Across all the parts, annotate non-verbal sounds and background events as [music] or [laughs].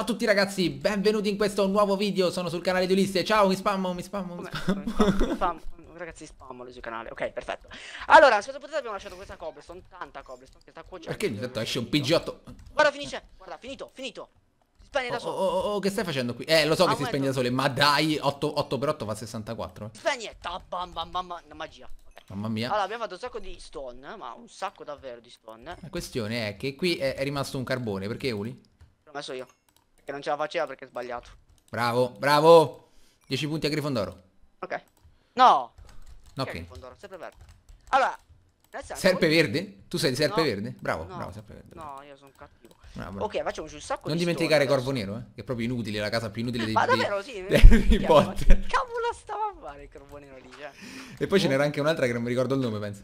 Ciao a tutti ragazzi, benvenuti in questo nuovo video, sono sul canale di Ulisse Ciao, mi spammo, mi spammo, mi spammo, mi spammo [laughs] Ragazzi spammalo sul canale, ok perfetto Allora, se certo potete abbiamo lasciato questa cobblestone, tanta cobblestone che sta cuocendo Perché ogni tanto esce un PG8? Guarda finisce, guarda finito, finito Si spegne da oh, solo oh, oh, oh, che stai facendo qui? Eh lo so ah, che si spegne da sole, ma dai 8x8 fa 64 Si spegne, ta, bam bam bam, bam magia Mamma mia. Allora, abbiamo fatto un sacco di stone, ma un sacco davvero di stone. La questione è che qui è, è rimasto un carbone, perché Uli? L'ho messo io. Che non ce la faceva perché è sbagliato. Bravo, bravo. 10 punti a Grifondoro. Ok. No. Ok. okay. Grifondoro, sempre verde. Allora, Serpe verde? Tu sei di Serpe no. verde? Bravo, no. bravo, Serpe verde. No, io sono cattivo. Bravo, Ok, facciamoci un sacco non di Non dimenticare Corvo Nero, eh, che è proprio inutile, la casa più inutile dei Ma davvero, sì. [laughs] Harry Potter. Cavolo stava a fare il Corvo Nero lì, cioè. E poi oh. ce boh. n'era anche un'altra che non mi ricordo il nome, penso.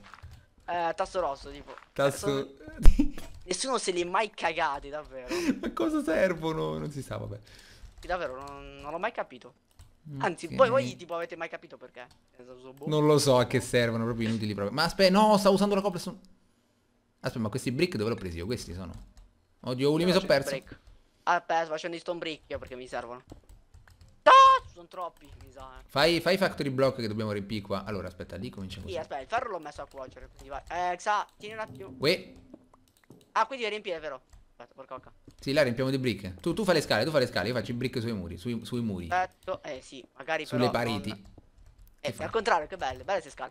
Eh, tasso rosso, tipo. Tasso... Eh, [laughs] Nessuno se li è mai cagati, davvero. [laughs] Ma cosa servono? Non si sa, vabbè. Davvero, non, non l'ho mai capito. Mm, Anzi, okay. voi, voi tipo avete mai capito perché? Boh. Non lo so a che servono, proprio inutili proprio. Ma aspetta, no, stavo usando la copia su... Aspetta, ma questi brick dove l'ho presi io? Questi sono. Oddio, uli mi sono perso. Break. Ah, beh, sto facendo i stone brick io perché mi servono. Ah, sono troppi, mi sa. Eh. Fai, fai factory block che dobbiamo riempire qua. Allora, aspetta, lì cominciamo. Sì, aspetta, il ferro l'ho messo a cuocere. Quindi vai. Eh, Xa, tieni un attimo. Uè. Ah, quindi devi riempire, vero? Aspetta, porca vacca. Sì, la riempiamo di brick. Tu, tu fai le scale, tu fai le scale, io faccio i brick sui muri, sui, sui muri. Aspetta, certo, eh sì, magari Sulle pareti. Non... Eh, al contrario, che belle, belle queste scale.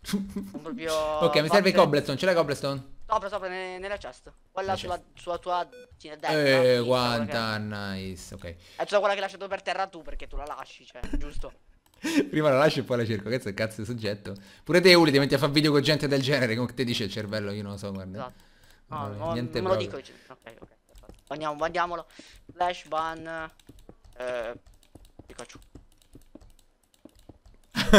[laughs] proprio... Ok, mi serve il cobblestone, ce l'hai cobblestone? Sopra, sopra, ne, nella chest. Quella sulla, sulla, tua cina destra. Eh, quanta nice, ok. È tutta quella che hai lasciato per terra tu, perché tu la lasci, cioè, giusto? [laughs] Prima la lascio e poi la cerco, che cazzo è soggetto. Pure te, Uli, ti metti a fare video con gente del genere, come ti dice il cervello, io non lo so, guarda. Esatto no, no, niente me bravo. lo dico. Ok, ok. Andiamo, andiamolo. Flash ban. Eh, Pikachu. [laughs]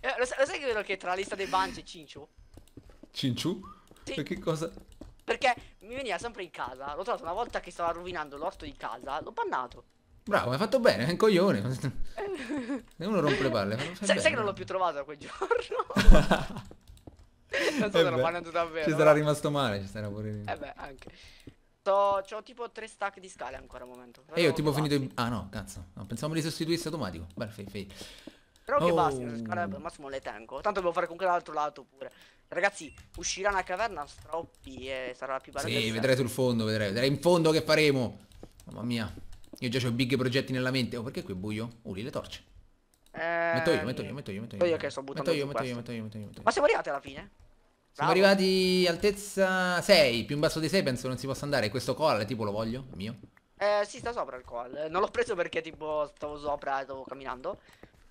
eh, lo, lo, sai che vedo che tra la lista dei ban c'è Cinciu? Cinciu? Sì. Perché cosa? Perché mi veniva sempre in casa. L'ho trovato una volta che stava rovinando l'orto di casa. L'ho bannato. Bravo, hai fatto bene, è un coglione. [laughs] E uno rompe le palle. Sai, sai che non l'ho più trovato quel giorno. [laughs] non so eh se beh, lo fanno andato davvero. Ci sarà eh. rimasto male, ci sarà pure... Eh beh, anche. So, ho tipo tre stack di scale ancora al momento. e eh, io ho tipo finito... In... Ah no, cazzo. No, pensavo li sostituisse automatico. Beh, fei, fei. Però oh. che basta, le oh. cioè, scale al massimo le tengo. Tanto devo fare comunque l'altro lato pure. Ragazzi, uscirà una caverna stroppi e sarà la più bella. Sì, vedrai sul fondo, vedrai, vedrai in fondo che faremo. Mamma mia. Io già ho big progetti nella mente. Oh, perché qui è buio? Uli le torce. Eh... Metto io, metto io, metto io, metto io. io che sto buttando io, metto io, metto io, metto io, metto io. Ma siamo arrivati alla fine? Siamo arrivati altezza 6, più in basso di 6 penso che non si possa andare. Questo coal tipo lo voglio, mio. Eh, si sta sopra il coal. Non l'ho preso perché tipo stavo sopra, e stavo camminando.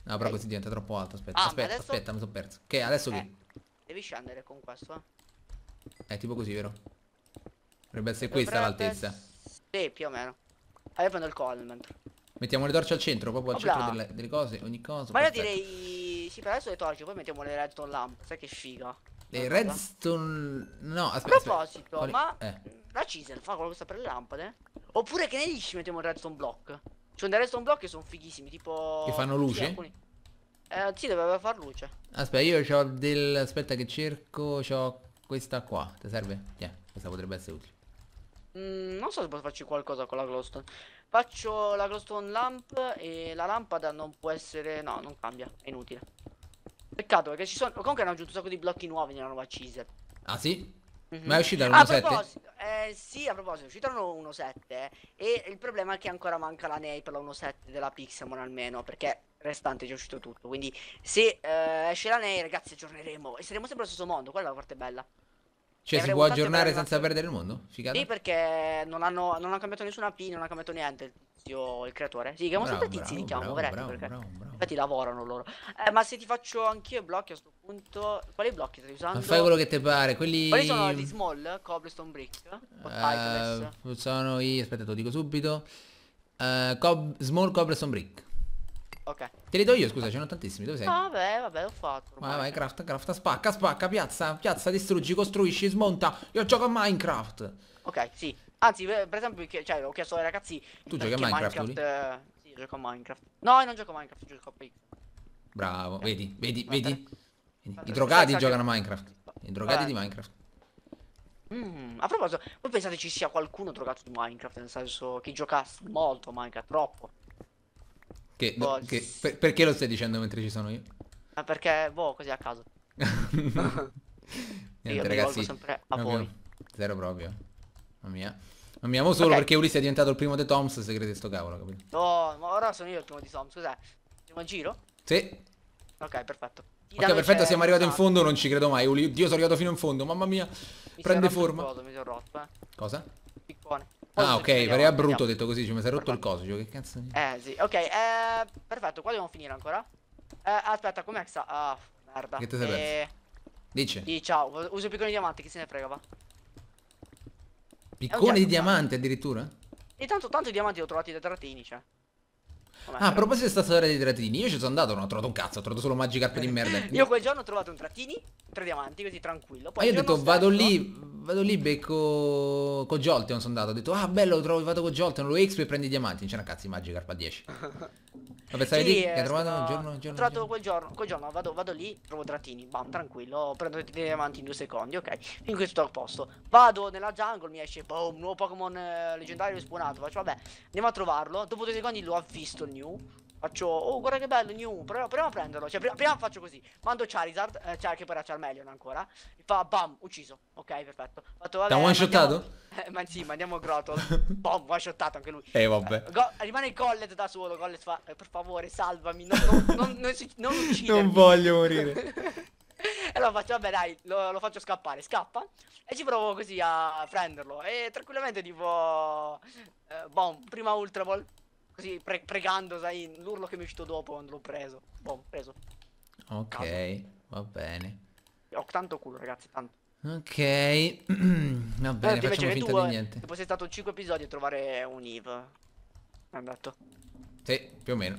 No, però eh. così diventa troppo alto, aspetta, ah, aspetta, adesso... aspetta, mi sono perso. Che adesso eh, che? Devi scendere con questo, eh. È tipo così, vero? Dovrebbe essere Dovrebbe questa l'altezza. Sì, più o meno. Ah, io prendo il coal mentre. Mettiamo le torce al centro, proprio al Oblà. centro delle, delle, cose, ogni cosa. Ma io direi... Sì, per adesso le torce, poi mettiamo le redstone lamp, sai che figa. Le non redstone... No, aspetta. A proposito, aspetta. ma eh. la Cisel fa quello che per le lampade? Oppure che ne dici mettiamo il redstone block? Cioè dei redstone block che sono fighissimi, tipo... Che fanno luce? Sì, alcuni... Eh, sì, doveva far luce. Aspetta, io ho del... Aspetta che cerco, ho questa qua. Ti serve? Yeah, questa potrebbe essere utile. Mm, non so se posso farci qualcosa con la glowstone. Faccio la glowstone lamp e la lampada non può essere... No, non cambia, è inutile. Peccato perché ci sono... Comunque hanno aggiunto un sacco di blocchi nuovi nella nuova cheeser. Ah sì? Mm -hmm. Ma è uscita 1.7? Ah, l'1.7? Eh, sì, a proposito, è uscita l'1.7 eh, e il problema è che ancora manca la NEI per la 1.7 della Pixamon almeno, perché restante è già uscito tutto. Quindi se eh, esce la NEI, ragazzi, aggiorneremo e saremo sempre allo stesso mondo, quella è la parte bella. Cioè si può aggiornare senza una... perdere il mondo? Figata. Sì, perché non hanno, non hanno cambiato nessuna P, non ha cambiato niente il, tizio, il creatore. Si chiamano sempre tizi, li chiamo, bravo, perché... bravo, bravo, Infatti lavorano loro. Eh, ma se ti faccio anch'io i blocchi a sto punto... Quali blocchi stai usando? Ma fai quello che ti pare, quelli... Quali sono gli small, cobblestone brick? Uh, sono i... aspetta, te lo dico subito. Uh, cob... small cobblestone brick. Ok. Te li do io, scusa, ce ne ho tantissimi, dove sei? Ah, vabbè, vabbè, l'ho fatto. Vai, vai, crafta, crafta, spacca, spacca, piazza, piazza, distruggi, costruisci, smonta. Io gioco a Minecraft. Ok, sì. Anzi, eh, per esempio, cioè, ho chiesto ai ragazzi... Tu eh, giochi a Minecraft? Minecraft eh, sì, gioco a Minecraft. No, io non gioco a Minecraft, gioco a PX. Bravo, okay. vedi, vedi, vedi. I drogati giocano a Minecraft. I drogati eh. di Minecraft. Mm, a proposito, voi pensate ci sia qualcuno drogato di Minecraft? Nel senso chi gioca molto a Minecraft, troppo. Che, boh, che, per, perché lo stai dicendo mentre ci sono io? Ma perché, boh, così a caso. [laughs] Niente, ragazzi. sempre a voi. Abbiamo... Zero proprio. Mamma mia. Mamma mia, mo solo okay. perché Ulisse è diventato il primo di Toms, se credi sto cavolo, capito? No, ma ora sono io il primo di Toms, Siamo in giro? Sì. Ok, perfetto. Ok, perfetto, siamo arrivati in fondo, non ci credo mai. Dio, sono arrivato fino in fondo, mamma mia. Mi Prende forma. Godo, mi sono rotto, eh. Cosa? Piccone ah, ok, pareva brutto detto così, cioè mi sei rotto perfetto. il coso, cioè, che cazzo di... Eh, sì, ok, eh, perfetto, qua dobbiamo finire ancora. Eh, aspetta, com'è che sta? Ah, merda. Che te sei eh... Dice. Sì, ciao, uso i piccoli diamanti, chi se ne frega, va. Piccone di diamante addirittura? E tanto tanto diamanti ho trovati dai trattini, cioè. Ah, a proposito di sta storia dei trattini, io ci sono andato, non ho trovato un cazzo, ho trovato solo magic carpe di [laughs] merda. io quel giorno ho trovato un trattini, tre diamanti, così tranquillo. Poi Ma io ho detto, stesso... vado lì, vado lì, becco con Jolteon sono andato, ho detto ah bello, ho trovato con Jolteon, lo X e prendi i diamanti, non c'è una cazzo di Magikarp a 10. Vabbè, stavi lì, che eh, hai trovato un giorno, un giorno, ho trovato quel giorno, quel giorno vado, vado lì, trovo Dratini, bam, tranquillo, prendo i diamanti in due secondi, ok, in questo posto. Vado nella jungle, mi esce, boh, un nuovo Pokémon eh, leggendario spawnato, faccio vabbè, andiamo a trovarlo, dopo due secondi lo ha visto il new, Faccio, oh guarda che bello, new, proviamo, proviamo a prenderlo Cioè prima, prima, faccio così, mando Charizard eh, Cioè che poi era Charmeleon ancora Mi fa, bam, ucciso, ok perfetto Fatto, vabbè, T'ha one shotato? [laughs] Eh, ma sì, mandiamo Grotto, [laughs] Bom, one shotato anche lui Eh vabbè eh, go, Rimane il Collet da solo, Collet fa, eh, per favore salvami Non, non, non, non, non uccidermi Non voglio morire [laughs] E allora faccio, vabbè dai, lo, lo, faccio scappare Scappa e ci provo così a prenderlo E tranquillamente tipo, eh, bom, prima Ultra Ball Così pre pregando, sai, l'urlo che mi è uscito dopo quando l'ho preso. Boh, preso. Ok, Caso. va bene. Ho tanto culo, ragazzi, tanto. Ok, [clears throat] va bene, eh, facciamo finta tu, di eh, niente. Dopo sei stato 5 episodi a trovare un Eve. Mi ha detto. Sì, più o meno.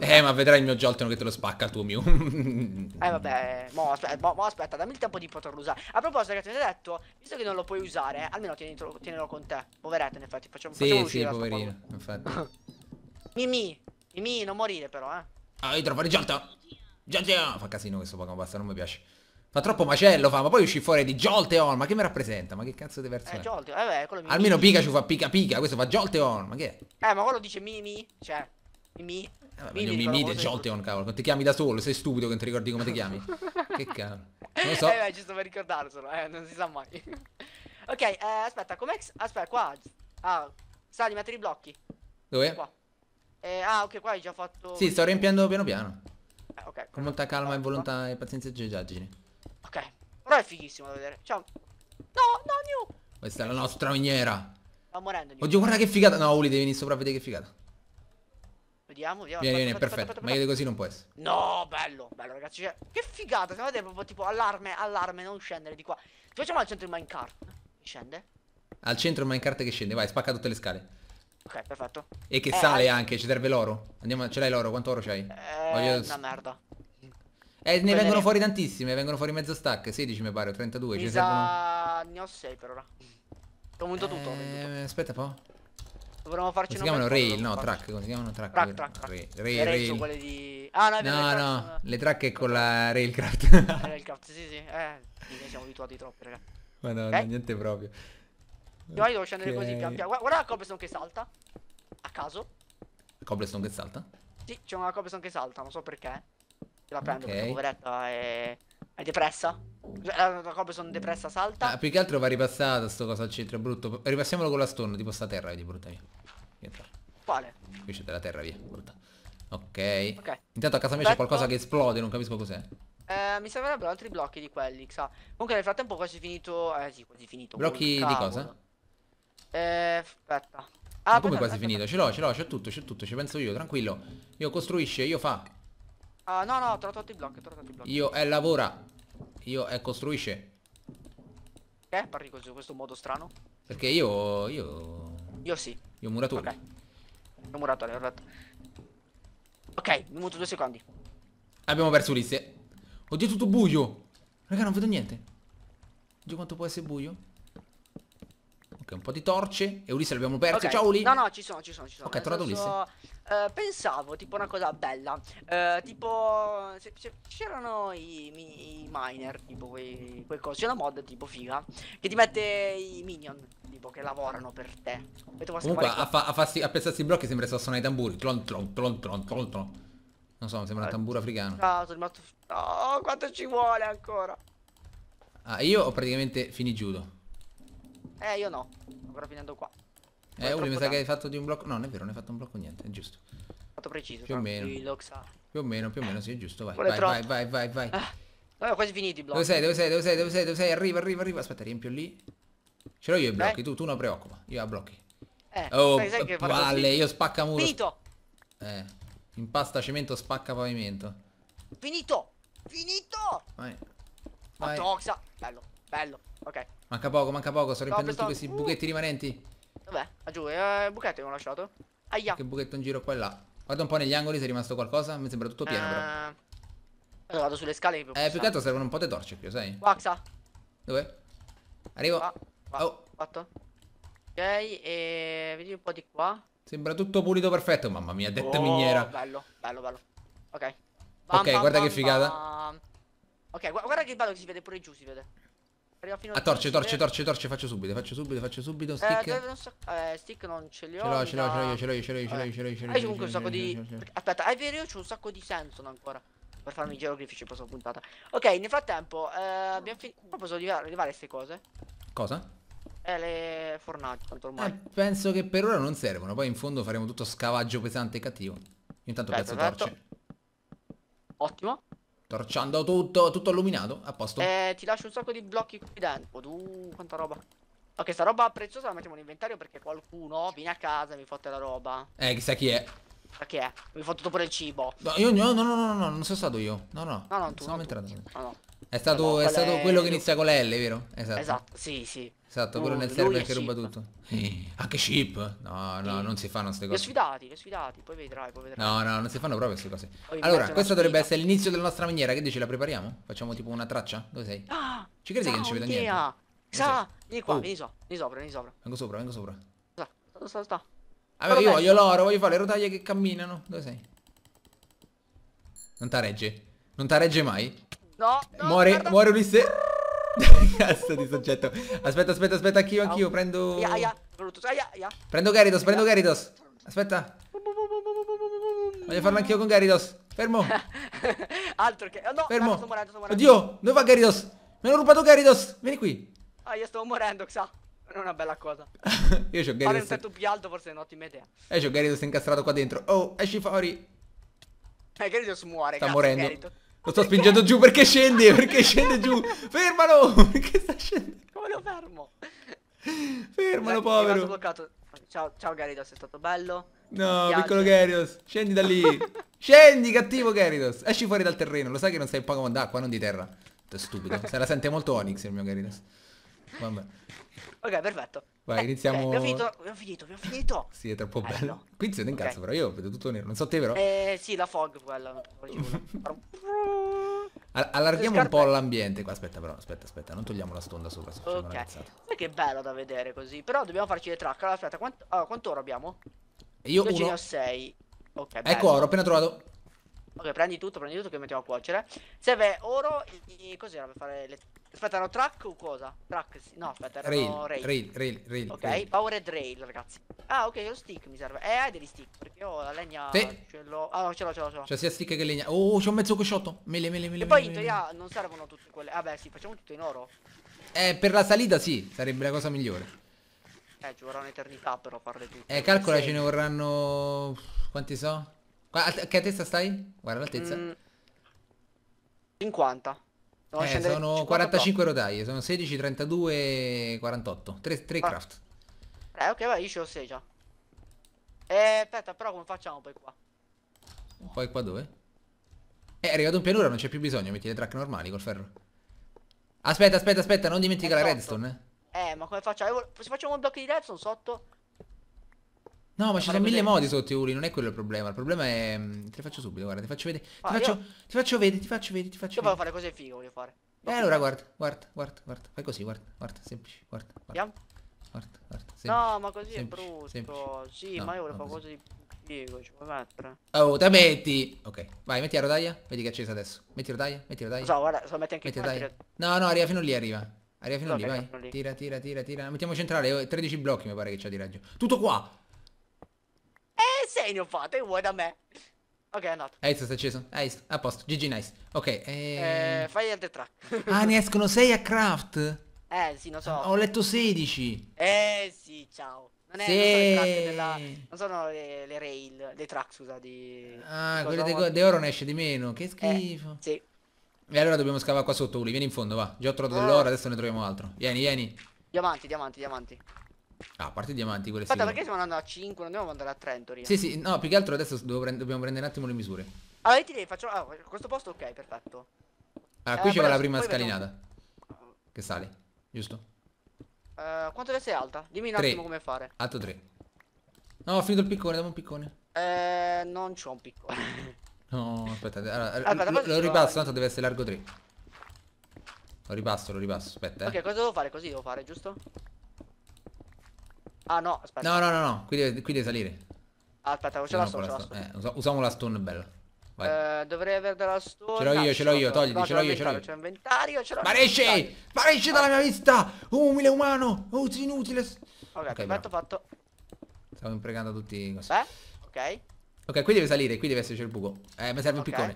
Eh, ma vedrai il mio Jolteon che te lo spacca il tuo Mew. [laughs] eh, vabbè. Mo, aspe mo, mo aspetta, dammi il tempo di poterlo usare. A proposito, ragazzi, ti ho detto, visto che non lo puoi usare, almeno tienilo, tienilo con te. Poveretto, in effetti. Facciamo, sì, facciamo sì, poverino, infatti. [laughs] Mimi, Mimi, non morire però, eh. Ah, io trovo il Jolteon. Jolteon. Fa casino questo Pokémon, basta, non mi piace. Fa troppo macello, fa, ma poi usci fuori di Jolteon, ma che mi rappresenta? Ma che cazzo di persona? Eh, Jolteon, eh quello mi Almeno mi Pikachu fa pica pica, questo fa Jolteon, ma che è? Eh, ma quello dice Mimi, cioè, Mimi. Eh, vabbè, mi mite, Jolteon, cavolo. Ti chiami da solo, sei stupido che non ti ricordi come ti chiami. che cavolo. Non lo so. Eh, beh, giusto per ricordarselo, eh, non si sa mai. [laughs] ok, eh, aspetta, come Aspetta, qua... Ah, sali, metti i blocchi. Dove? Qua. Eh, ah, ok, qua hai già fatto... Sì, sto riempiendo piano piano. Eh, ok. Con molta calma e volontà e pazienza e gegiaggini. Ok. Però è fighissimo da vedere. Ciao. No, no, New! Questa è la nostra miniera. Sta morendo, New. Oddio, guarda che figata. No, Uli, devi venire sopra a vedere che figata vediamo, vediamo. Vieni, vieni, perfetto. Aspetta, Ma io così non può essere. No, bello, bello, ragazzi. Cioè, che figata. Se vedete proprio tipo allarme, allarme, non scendere di qua. Ti facciamo al centro il minecart. Scende. Al centro il minecart che scende, vai, spacca tutte le scale. Ok, perfetto. E che eh, sale eh. anche, ci serve l'oro. Andiamo, ce l'hai l'oro, quanto oro c'hai? Eh, Voglio... una merda. Eh, ne Vedere. vengono fuori tantissime, vengono fuori mezzo stack, 16 mi pare, 32, mi ci sa... servono... ne ho 6 per ora. Ho eh, venduto eh, tutto, Aspetta un po'. Dovremmo esatto, farci si chiamano rail, no, track, come si chiamano track? Track, track, track. Rail, rail, di... Ah, no, no, le no, le track è con la esatto. railcraft. [laughs] railcraft, sì, sì, eh, ne siamo abituati troppo, raga. Ma no, okay. no niente proprio. Io okay. devo scendere così pian piano. Guarda la cobblestone che salta. A caso. Cobblestone che salta? Sì, c'è una cobblestone che salta, non so perché. Se La prendo okay. perché poveretta è... è depressa. Cioè, la, la cobblestone depressa salta. Ah, più che altro va ripassata sto cosa al centro, è brutto. Ripassiamolo con la stone, tipo sta terra, vedi brutta mia rientra. Quale? Qui c'è della terra, via, brutta. Ok. Intanto a casa mia c'è qualcosa che esplode, non capisco cos'è. Eh, mi servirebbero altri blocchi di quelli, sa. Comunque nel frattempo quasi finito. Eh sì, quasi finito. Blocchi di cosa? Eh, aspetta. Ah, Ma come aspetta, quasi aspetta. finito? Ce l'ho, ce l'ho, c'è tutto, c'è tutto, ci penso io, tranquillo. Io costruisce, io fa. Ah, no, no, ho trovato i blocchi, ho trovato altri blocchi. Io è lavora. Io è costruisce. Perché parli così, in questo modo strano? Perché io, io... Io sì. Io muratore. Ok. Io muratore, ho detto. Ok, mi due secondi. Abbiamo perso Ulisse. Oddio, è tutto buio. Raga, non vedo niente. Oddio, quanto può essere buio. Ok, un po' di torce. E Ulisse l'abbiamo perso. Okay. Ciao Uli. No, no, ci sono, ci sono, ci sono. Ok, è Ulisse. Uh, pensavo, tipo, una cosa bella. Uh, tipo, c'erano i, i, miner, tipo, quei, quel coso. C'è una mod, tipo, figa, che ti mette i minion, tipo, che lavorano per te. Comunque, a, fa, a, farsi, a pensarsi i blocchi sembra che suonano i tamburi. Tron, tron, tron, tron, tron, tron. Non so, mi sembra un eh, tamburo africano. No, sono rimasto... Oh, quanto ci vuole ancora? Ah, io ho praticamente finito judo. Eh, io no. Avrò finendo qua. Eh, Uri, mi sa che hai fatto di un blocco... No, non è vero, non hai fatto un blocco niente, è giusto. Fatto preciso. Più o meno. Più o meno, più o meno, sì, è giusto. Vai, vai, vai, vai, vai, vai. Ah, vabbè, quasi finiti i blocchi. Dove sei, dove sei, dove sei, dove sei, dove sei? Arriva, arriva, arriva. Aspetta, riempio lì. Ce l'ho io i eh? blocchi, tu, tu non preoccupa. Io a blocchi. Eh, oh, sai, sai che palle, io spacca muro. Finito. Eh, impasta cemento, spacca pavimento. Finito. Finito. Vai. Vai. Bello, bello. Ok. Manca poco, manca poco, sto riempiendo tutti questi uh! buchetti rimanenti. Vabbè, laggiù, eh, buchetto che ho lasciato. Aia. Che buchetto in giro qua e là. Guarda un po' negli angoli se è rimasto qualcosa, mi sembra tutto pieno uh... però. Allora eh, vado sulle scale più. Eh, più che altro servono un po' di torce più, sai? Waxa. Dove? Arrivo. Ah, qua. Oh. Fatto. Ok, e vedi un po' di qua. Sembra tutto pulito perfetto, mamma mia, detta oh, miniera. Bello, bello, bello. Ok. Bam, ok, bam, guarda bam, che figata. Ok, guarda che bello che si vede pure giù, si vede. Arriva fino ah, a torce, torce, torce, torce, faccio subito, faccio subito, faccio subito. Eh, stick. Eh, non so... eh stick non ce li ho. Ce l'ho, ce l'ho, ce l'ho io, ce l'ho io, ce l'ho ce l'ho ce l'ho Hai comunque un sacco di. Aspetta, è vero, io c'ho un sacco di Samson ancora. Per farmi i geroglifici per questa puntata. Ok, nel frattempo, eh, abbiamo finito. Poi posso arrivare queste cose. Cosa? Eh, le fornaci, tanto ormai. Eh, penso che per ora non servono. Poi in fondo faremo tutto scavaggio pesante e cattivo. Intanto pezzo torce. Ottimo. Torciando tutto, tutto illuminato, a posto. Eh, ti lascio un sacco di blocchi qui dentro. Tu, oh, quanta roba. Ok, sta roba preziosa la mettiamo in inventario perché qualcuno viene a casa e mi fotte la roba. Eh, chissà chi è. Perché? Mi hai fatto pure il cibo. No, io no, no, no, no, no, non sono stato io. No, no. No, no, tu. Sono entrato. No, no. È stato, no, è stato è... quello che inizia con la L, vero? Esatto. Esatto, sì, sì. Esatto, quello nel server che ruba tutto. Sì. Anche chip. No, no, sì. non si fanno queste cose. Li ho sfidati, li ho sfidati, poi vedrai, poi vedrai. No, no, non si fanno proprio queste cose. Poi allora, questo dovrebbe essere l'inizio della nostra miniera. Che dici, la prepariamo? Facciamo tipo una traccia? Dove sei? Ah, Ci credi che non ci vedo niente? Sa, vieni qua, oh. vieni sopra, vieni sopra, vieni sopra. Vengo sopra, vengo sopra. Sta, sta, sta. Ah, vabbè, io voglio l'oro, voglio fare le rotaie che camminano. Dove sei? Non t'aregge. Non t'aregge mai? No, no Muore, guarda. muore Ulisse. [laughs] Cazzo di soggetto. Aspetta, aspetta, aspetta, anch'io, anch'io. Prendo... Aia, Prendo Garidos, prendo Garidos. Aspetta. Voglio farlo anch'io con Garidos. Fermo. [laughs] Altro che... no, Fermo. sto morendo, sto morendo. Oddio, dove va Garidos? Mi hanno rubato Garidos. Vieni qui. Ah, io sto morendo, Xa. Non è una bella cosa. [laughs] Io c'ho Fare un st- tetto più alto forse è un'ottima idea. E c'ho è incastrato qua dentro. Oh, esci fuori. Eh, Geridos muore. Sta morendo. Geridos. Lo sto perché? spingendo giù perché scende, perché scende giù. Fermalo! [laughs] Perché sta scendendo? Come lo fermo? Fermalo, povero. Ciao, ciao Geridos, è stato bello. No, piccolo Geridos, scendi da lì. [laughs] scendi, cattivo Geridos. Esci fuori dal terreno, lo sai che non sei un Pokémon d'acqua, non di terra. Stupido. Se la sente molto Onix il mio Geridos. Vabbè. Ok, perfetto. Vai, iniziamo. Eh, abbiamo finito, abbiamo finito, abbiamo finito. sì, è troppo bello. Eh, Qui siete in okay. cazzo, però io vedo tutto nero. Non so te, però. Eh, sì, la fog quella. Allarghiamo un po' l'ambiente qua, aspetta però, aspetta, aspetta, non togliamo la stonda sopra, se facciamo Ma che bello da vedere così, però dobbiamo farci le track. allora aspetta, quant allora, ah, quant'oro abbiamo? Io, io ce ne ho 6 okay, Ecco oro, appena trovato Ok, prendi tutto, prendi tutto che mettiamo a cuocere Serve oro, cos'era per fare le Aspetta, erano track o cosa? Track, sì. No, aspetta, erano rail. Rail, rail, rail ok, rail. power rail, ragazzi. Ah, ok, lo stick mi serve. Eh, hai degli stick, perché ho la legna sì. ce l'ho. Ah, no, ce l'ho, ce l'ho, ce Cioè sia stick che legna. Oh, c'ho mezzo cosciotto. Mele, mele, mele. E poi mele, in teoria mele. non servono tutte quelle. Vabbè, ah, sì, facciamo tutto in oro. Eh, per la salita sì, sarebbe la cosa migliore. Eh, ci vorrà un'eternità però farle tutte. Eh, calcola, sì. ce ne vorranno... Quanti so? Che a testa stai? Guarda l'altezza. Mm, 50. Eh, sono 45 rotaie, sono 16, 32, 48. 3, 3 ah. craft. Eh, ok, vai, io ce l'ho 6 già. Eh, aspetta, però come facciamo poi qua? Poi qua dove? Eh, è arrivato un pianura, non c'è più bisogno, metti le track normali col ferro. Aspetta, aspetta, aspetta, non dimentica la redstone. Eh. eh, ma come facciamo? Eh, se facciamo un blocco di redstone sotto... No, ma cioè, ci sono mille modi sotto i uri, non è quello il problema. Il problema è... Te le faccio subito, guarda, ti faccio vedere. Ah, ti, faccio, io... ti faccio vedere, ti faccio vedere, ti faccio Io voglio fare cose fighe, voglio fare. Eh allora guarda, guarda, guarda, guarda. Fai così, guarda, guarda, semplice, guarda. Guarda, guarda, guarda semplice, No, ma così semplice, è brutto. Semplice. Sì, no, ma io volevo fare cose di figo, ci puoi mettere. Oh, te metti! Ok, vai, metti la rodaia, vedi che è accesa adesso. Metti la rodaia, metti la rodaia. No, guarda, so, metti anche metti rodaia. No, no, arriva fino lì, arriva. Arriva fino no, lì, vai. Lì. Tira, tira, tira, tira. Mettiamo centrale, 13 blocchi mi pare che c'ha di raggio. Tutto qua! sei ne segno fate vuoi da me? Ok, è andato. Hai sei acceso? Hai A posto, GG nice. Ok, e... Eh, eh, fai altre track. ah, ne escono 6 a craft? Eh, sì, non so. Ah, ho letto 16. Eh, sì, ciao. Non, è, sì. non, sono, della, non sono le, le, rail, le track, scusa, di... Ah, di quelle di, di oro ne esce di meno, che eh, schifo. Eh, sì. E allora dobbiamo scavare qua sotto, Uli, vieni in fondo, va. Già ho trovato ah. dell'oro, adesso ne troviamo altro. Vieni, vieni. Diamanti, diamanti, diamanti. Ah, a parte i diamanti, quelle Aspetta, perché stiamo andando a 5? Non dobbiamo andare a 3 in teoria. Sì, sì, no, più che altro adesso prend dobbiamo prendere un attimo le misure. Allora, io ti direi, faccio... Ah, questo posto ok, perfetto. Ah, eh, qui eh, c'è la prima scalinata. Vediamo. Che sali, giusto? Uh, quanto deve essere alta? Dimmi un tre. attimo come fare. Alto 3. No, ho finito il piccone, dammi un piccone. Eh, non c'ho un piccone. [laughs] no, aspetta, allora, allora lo, lo ripasso, eh. tanto deve essere largo 3. Lo ripasso, lo ripasso, aspetta. Eh. Ok, cosa devo fare? Così devo fare, giusto? Ah no, aspetta. No, no, no, no, qui deve, qui deve salire. Ah, aspetta, ce l'ho no, la stone. Eh, usa, usiamo la stone, bella. Eh, dovrei avere della stone. Ce l'ho io, ce l'ho io, togliti, ce l'ho io, ce l'ho io. C'è inventario, ce l'ho Ma esce! Ma esce dalla mia vista! Umile umano! Usi inutile! Ok, perfetto, fatto. Stavo impregnando tutti così. Beh, ok. Ok, qui deve salire, qui deve esserci il buco. Eh, mi serve un piccone.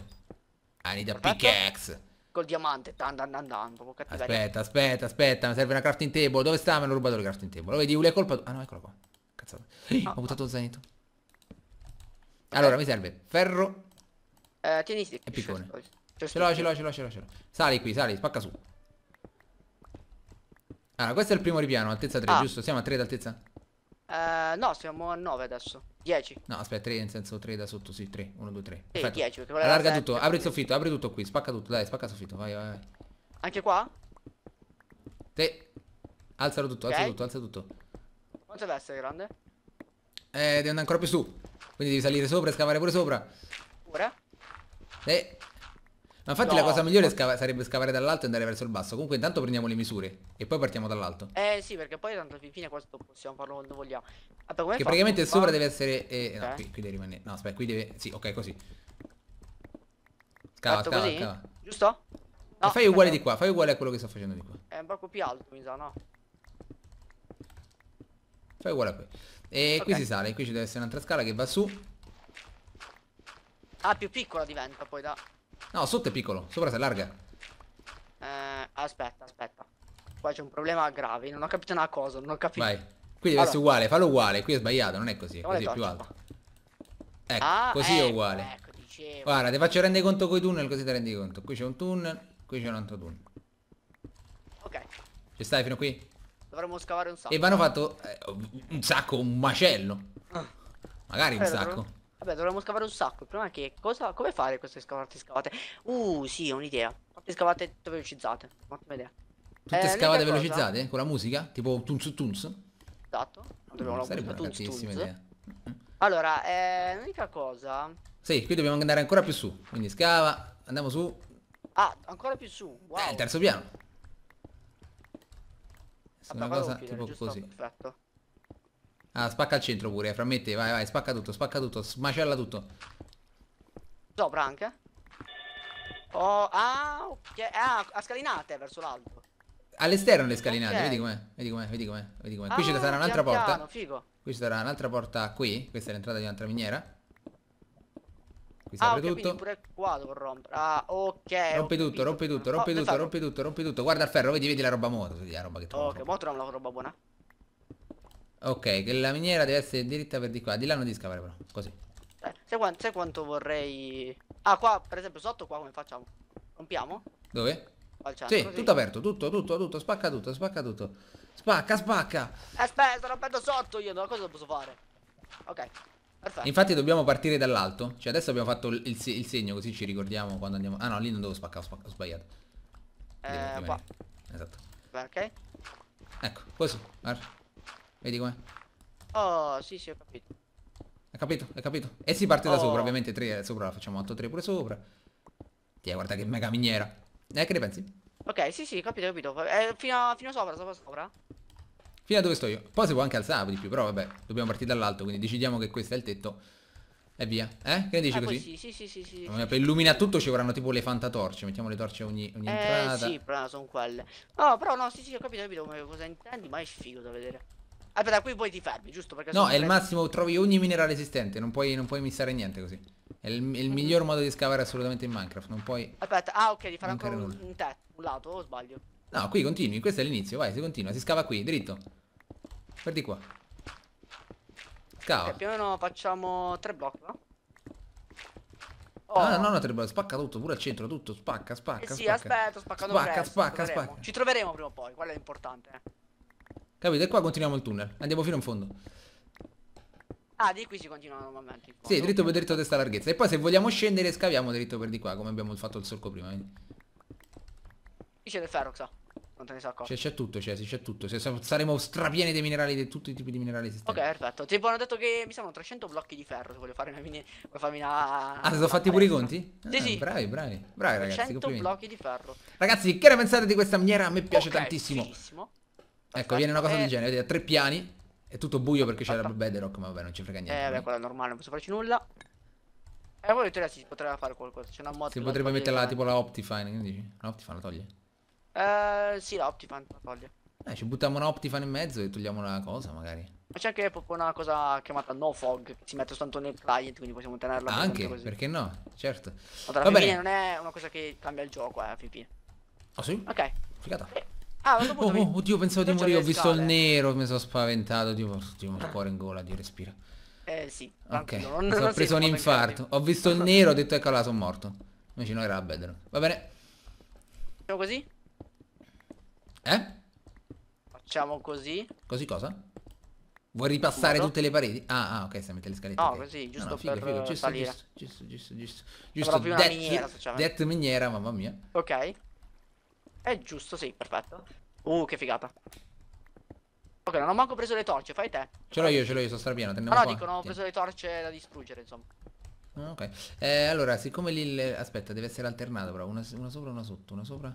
Ah, I need a pickaxe. Col diamante. Dan, dan, dan, dan. Aspetta, aspetta, aspetta. Mi serve una crafting table. Dove sta? Me l'ho rubato il crafting table. Lo vedi, Ule è colpa. Ah no, eccolo qua. Cazzata. Ah, ho buttato lo zainetto. Allora, mi serve ferro. Eh, tieni stick. E piccone. Ce l'ho, ce l'ho, ce l'ho, ce l'ho, ce l'ho. Sali qui, sali, spacca su. Allora, questo è il primo ripiano, altezza 3, ah. giusto? Siamo a 3 d'altezza? Uh, no, siamo a 9 adesso. 10. No, aspetta, 3 nel senso 3 da sotto, sì, 3. 1, 2, 3. Sì, 10, Allarga 7, tutto, apri il soffitto, apri tutto qui, spacca tutto, dai, spacca il soffitto, vai, vai, Anche qua? Te. Alzalo tutto, okay. alza tutto, alza tutto. Quanto deve essere grande? Eh, devi andare ancora più su. Quindi devi salire sopra e scavare pure sopra. Ora? Eh. Ma infatti no, la cosa migliore scava sarebbe scavare dall'alto e andare verso il basso. Comunque intanto prendiamo le misure e poi partiamo dall'alto. Eh sì, perché poi tanto alla fine questo possiamo farlo quando vogliamo. Vabbè, come che praticamente sopra deve essere... Eh, okay. Eh? No, qui, qui, deve rimanere... No, aspetta, qui deve... Sì, ok, così. Scava, scava, così? scava. Giusto? No, e fai uguale di qua, fai uguale a quello che sto facendo di qua. È un po' più alto, mi sa, no? Fai uguale a qui. E okay. qui si sale, qui ci deve essere un'altra scala che va su. Ah, più piccola diventa poi da... No, sotto è piccolo, sopra si allarga. Eh, aspetta, aspetta. Qua c'è un problema grave, non ho capito una cosa, non ho capito. Vai. Qui deve allora. essere uguale, fallo uguale, qui è sbagliato, non è così, Siamo così è più alto. Ecco, ah, così ecco, è uguale. Ecco, dicevo. Guarda, ti faccio rendere conto con i tunnel così ti rendi conto. Qui c'è un tunnel, qui c'è un altro tunnel. Ok. Ci stai fino qui? Dovremmo scavare un sacco. E vanno fatto eh, un sacco, un macello. Ah. Magari un sacco. Vabbè, dovremmo scavare un sacco. Il problema è che cosa. Come fare queste scavate scavate? Uh, sì, ho un'idea. Quante scavate velocizzate? Un'ottima idea. Tutte eh, scavate velocizzate? Cosa? Con la musica? Tipo Tunz Tunz? Esatto. Dobbiamo no, mm, Sarebbe una tunz, cazzissima idea. Allora, eh, l'unica cosa. Sì, qui dobbiamo andare ancora più su. Quindi scava, andiamo su. Ah, ancora più su. Wow. Eh, il terzo piano. Sì, una cosa tipo così. Perfetto. Ah, spacca al centro pure, frammette, vai, vai, spacca tutto, spacca tutto, smacella tutto. Sopra anche? Oh, ah, ok, ah, a scalinate verso l'alto. All'esterno le scalinate, okay. vedi com'è, vedi com'è, vedi com'è, vedi com'è. Qui ah, ci sarà ah, un'altra porta. Figo. Qui ci sarà un'altra porta qui, questa è l'entrata di un'altra miniera. Qui si ah, apre okay, tutto. pure qua devo rompere. Ah, ok. Rompi tutto, rompi tutto, rompi oh, tutto, esatto. rompi tutto, rompi tutto. Guarda il ferro, vedi, vedi la roba moto, vedi la roba che trovo. Ok, mo troviamo la roba buona. Ok, che la miniera deve essere diritta per di qua. Di là non di scavare però, così. Eh, sai, quanto, sai quanto vorrei... Ah, qua, per esempio, sotto qua come facciamo? Rompiamo? Dove? Al centro, sì, così. tutto aperto, tutto, tutto, tutto, spacca tutto, spacca tutto. Spacca, spacca! Aspetta, eh, sto rompendo sotto io, non cosa posso fare? Ok, perfetto. Infatti dobbiamo partire dall'alto. Cioè adesso abbiamo fatto il, se il, segno, così ci ricordiamo quando andiamo... Ah no, lì non devo spaccare, ho, spacca, ho sbagliato. Eh, qua. Esatto. Beh, ok. Ecco, così, guarda. Vedi com'è? Oh, sì, sì, ho capito. Hai capito? Hai capito? E si parte da sopra, oh. ovviamente 3 eh, sopra, la facciamo 8-3 pure sopra. Ti guarda che mega miniera. Eh, che ne pensi? Ok, sì, sì, capito, capito. Eh, fino, fino, sopra, sopra, sopra. Fino a dove sto io. Poi si può anche alzare di più, però vabbè, dobbiamo partire dall'alto, quindi decidiamo che questo è il tetto. E via. Eh? Che ne dici eh, così? Sì, sì, sì, sì, sì, allora, sì Per illuminare tutto ci vorranno tipo le fantatorce. Mettiamo le torce ogni, ogni eh, entrata. Eh sì, però sono quelle. No, però no, sì, sì, ho capito, ho capito cosa intendi, ma è figo da vedere. Vabbè, da qui puoi tifarmi, giusto? Perché no, è il massimo, trovi ogni minerale esistente, non puoi, non puoi missare niente così. È il, è il miglior modo di scavare assolutamente in Minecraft, non puoi... Aspetta, ah ok, di fare ancora un, un, un lato, o sbaglio? No, qui continui, questo è l'inizio, vai, si continua, si scava qui, dritto. Per di qua. Scava. Okay, più o meno facciamo tre blocchi, no? Ah, oh. Ah, no, no, tre blocchi, spacca tutto, pure al centro, tutto, spacca, spacca, eh sì, spacca. aspetta, spacca, spacca, spacca, spacca. Ci troveremo prima o poi, quello è importante, eh. Capito? E qua continuiamo il tunnel. Andiamo fino in fondo. Ah, di qui si continua normalmente. Sì, dritto per dritto testa larghezza. E poi se vogliamo scendere scaviamo dritto per di qua, come abbiamo fatto il solco prima. Quindi. Qui c'è del ferro, so. Non te ne so accorto. C'è tutto, c'è, c'è tutto. Se, saremo strapieni dei minerali, di tutti i tipi di minerali esistenti. Ok, perfetto. Tipo hanno detto che mi servono 300 blocchi di ferro se voglio fare una mini... Voglio farmi una... Ah, ti sono fatti pure i conti? Sì, ah, sì. Bravi, bravi. Bravi ragazzi, 300 blocchi di ferro. Ragazzi, che ne pensate di questa miniera? A me piace okay, tantissimo. Finissimo. Ecco, viene una cosa eh. del genere, vedete, tre piani, è tutto buio perché c'era il bedrock, ma vabbè, non ci frega niente. Eh, vabbè, quella è normale, non posso farci nulla. E eh, poi teoria si potrebbe fare qualcosa, c'è una mod Si potrebbe metterla tipo la Optifine, che dici? La Optifine la toglie? Eh, sì, la Optifine la toglie. Eh, ci buttiamo una Optifine in mezzo e togliamo una cosa, magari. Ma c'è anche proprio una cosa chiamata no fog, che si mette soltanto nel client, quindi possiamo tenerla ah, anche, così. perché no? Certo. Ma Va bene. non è una cosa che cambia il gioco, eh, fin fine. Ah, oh, sì? Ok. Figata. Sì. Ah, certo oh, oh, mi... oddio, pensavo di morire, ho visto il nero, mi sono spaventato, tipo, oddio, ho il cuore in gola di respiro. Eh sì, ok. Non, non ho preso un infarto. Ho visto il nero, ho detto ecco là sono morto. Invece no era a bedroom. Va bene. Facciamo così? Eh? Facciamo così. Così cosa? Vuoi ripassare Modo. tutte le pareti? Ah, ah, ok, se mette le scalette. No, okay. così, giusto no, no, figa, per figa, giusto, salire. Giusto, giusto, giusto, giusto. Giusto, giusto. Death, miniera, mamma mia. Ok. È giusto, sì, perfetto. Uh, che figata. Ok, non ho manco preso le torce, fai te. Ce l'ho io, ce l'ho io, sto strapieno. Ma no, dicono, ho preso le torce da distruggere, insomma. Ah, ok. Eh, allora, siccome lì... Le... Aspetta, deve essere alternato però. Una, una sopra, una sotto, una sopra...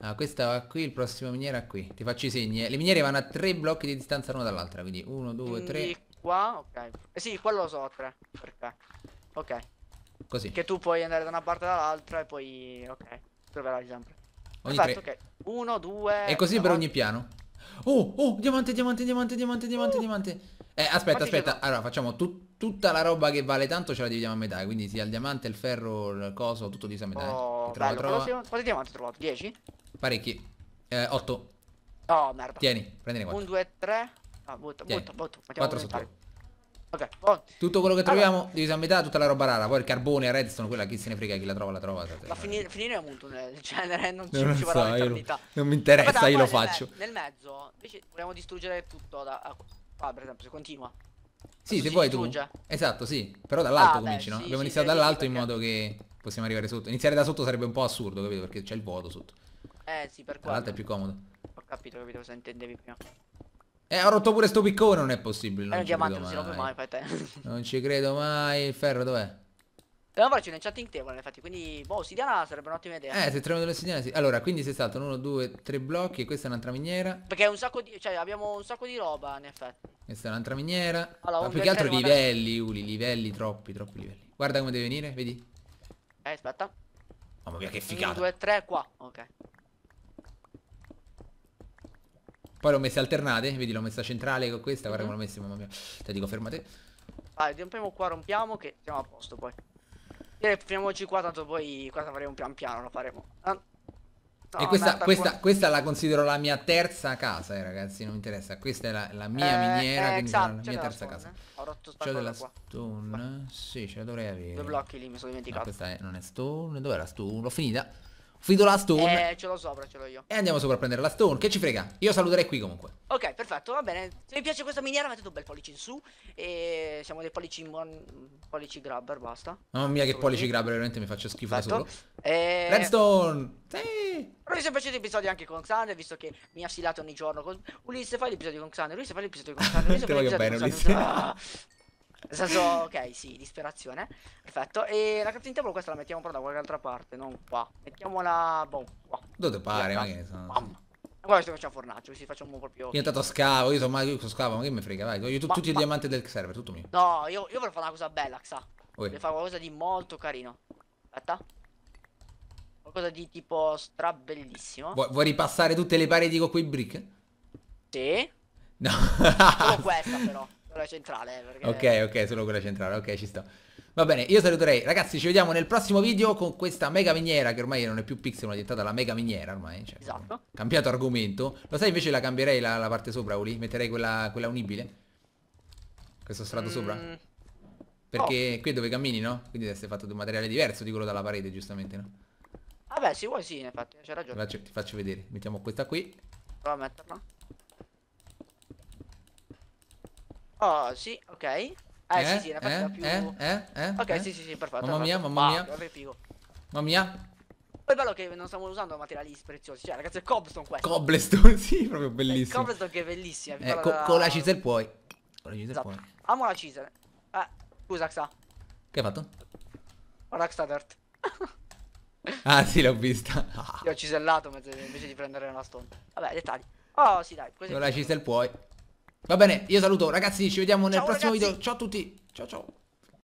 Ah, questa va qui, il prossimo miniera qui. Ti faccio i segni. Eh. Le miniere vanno a tre blocchi di distanza l'una dall'altra, quindi uno, due, tre. Quindi qua, ok. Eh sì, quello lo so tre. Perché? Ok. Così. Che tu puoi andare da una parte all'altra e poi... Ok. Troverai sempre. Ogni Perfetto, tre. ok. Uno, due... E così per ogni piano. Oh, oh, diamante, diamante, diamante, diamante, diamante, uh. diamante. Eh, aspetta, aspetta. Allora, facciamo tut tutta la roba che vale tanto ce la dividiamo a metà. Quindi sia il diamante, il ferro, il coso, tutto diviso a metà. Eh. Oh, trova, bello. Trova. Quanti diamanti hai trovato? 10? Parecchi. Eh, 8. Oh, merda. Tieni, prendene qua. 1, 2, 3. Ah, butto, Tieni. butto, butto. 4 su 3. Tutto quello che troviamo allora, divisa a metà, tutta la roba rara. Poi il carbone, il redstone, quella chi se ne frega, chi la trova, la trova. Ma finire, finire a nel genere, non ci, non ci so, non, non mi interessa, Vabbè, io lo faccio. Nel, mezzo, invece vogliamo distruggere tutto. Da, a, ah, per esempio, se continua. Sì, se vuoi distrugge. tu. Esatto, sì. Però dall'alto ah, cominci, no? Sì, Abbiamo sì, iniziato dall'alto perché... in modo che possiamo arrivare sotto. Iniziare da sotto sarebbe un po' assurdo, capito? Perché c'è il vuoto sotto. Eh sì, per quello. Dall'alto è più comodo. Ho capito, capito cosa intendevi prima. Eh, ho rotto pure sto piccone, non è possibile. Non è un diamante, non si rompe mai, fai te. [laughs] non ci credo mai, il ferro dov'è? Dobbiamo farci un enchanting table, in effetti, quindi, boh, ossidiana sarebbe un'ottima idea. Eh, se troviamo dell'ossidiana, sì. Allora, quindi sei saltato uno, due, tre blocchi, e questa è un'altra miniera. Perché è un sacco di, cioè, abbiamo un sacco di roba, in effetti. Questa è un'altra miniera. Allora, Ma più che altro livelli, Uli, livelli, troppi, troppi livelli. Guarda come deve venire, vedi? Eh, aspetta. Mamma mia, che figata. Uno, due, tre, qua, ok. Poi le ho messe alternate, vedi l'ho messa centrale con questa, guarda mhm. come l'ho messa, mamma mia. Te dico fermate. Vai, rompiamo qua, rompiamo che siamo a posto poi. E fermiamoci qua, tanto poi qua faremo pian piano, lo faremo. Ah. No, e questa, questa, questa, la considero la mia terza casa, eh, ragazzi, non mi interessa. Questa è la, la mia eh, miniera, eh, quindi esatto, la mia terza stone, casa. Eh. Ho rotto sta C'ho della qua. stone. Sì, ce la dovrei avere. Due blocchi lì, mi sono dimenticato. No, questa è, non è stone. Dov'è la stone? L'ho finita. Fido la stone. Eh, ce l'ho sopra, ce l'ho io. E andiamo sopra a prendere la stone. Che ci frega? Io saluterei qui comunque. Ok, perfetto, va bene. Se vi piace questa miniera mettete un bel pollice in su. E siamo dei pollici buon. pollici grabber, basta. Mamma mia, che Sono pollici grabber, veramente mi faccio schifo perfetto. da solo. E... Eh, Redstone! Sì! Però mi sono piaciuti episodi anche con Xander, visto che mi ha silato ogni giorno con... Ulisse, fai l'episodio con Xander, Ulisse, fai l'episodio con Xander, Ulisse, [laughs] fai l'episodio con Xander. Ulisse, [laughs] Nel senso, ok, sì, disperazione. Perfetto. E la crafting table questa la mettiamo però da qualche altra parte, non qua. Mettiamola, boh, qua. Dove pare, ma che sono... Bam. Guarda se facciamo fornaggio, così facciamo proprio... Io intanto scavo, io sono, ma io sono scavo, ma che mi frega, vai. Voglio ma, tutti ma... i diamanti del server, tutto mio. No, io, io voglio fare una cosa bella, Xa. Voglio fare qualcosa di molto carino. Aspetta. Qualcosa di tipo strabellissimo. Vuoi, vuoi ripassare tutte le pareti con quei brick? Sì. No. Solo questa però. [laughs] quella centrale. Eh, perché... Ok, ok, solo quella centrale, ok, ci sto. Va bene, io saluterei. Ragazzi, ci vediamo nel prossimo video con questa mega miniera, che ormai non è più pixel, ma è diventata la mega miniera ormai. Cioè, esatto. Cambiato argomento. Lo sai, invece la cambierei la, la parte sopra, Uli? Metterei quella, quella unibile? Questo strato mm. sopra? Perché oh. qui dove cammini, no? Quindi deve essere fatto di un materiale diverso di quello dalla parete, giustamente, no? Vabbè, se vuoi sì, infatti, c'è ragione. Faccio, ti faccio vedere. Mettiamo questa qui. Prova a metterla. Oh, sì, ok. Eh, eh sì, sì, è una partita eh, più... Eh, eh, eh. ok, eh. sì, sì, sì, perfetto. Mamma mia, mamma mia. Mamma mia. Poi bello che non stiamo usando materiali preziosi, cioè ragazzi è cobblestone questo. Cobblestone, [laughs] sì, proprio bellissimo. È cobblestone che è bellissima. Eh, co da... Con la Cisel puoi. Con la Cisel esatto. puoi. Amo la Cisel. Eh, scusa Xa. Che hai fatto? Guarda Xa Dirt. ah sì, l'ho vista. Ti ho cisellato invece di prendere una stone. Vabbè, dettagli. Oh sì dai. Con la Cisel puoi. Va bene, io saluto ragazzi, ci vediamo nel ciao, prossimo ragazzi. video. Ciao a tutti. Ciao ciao.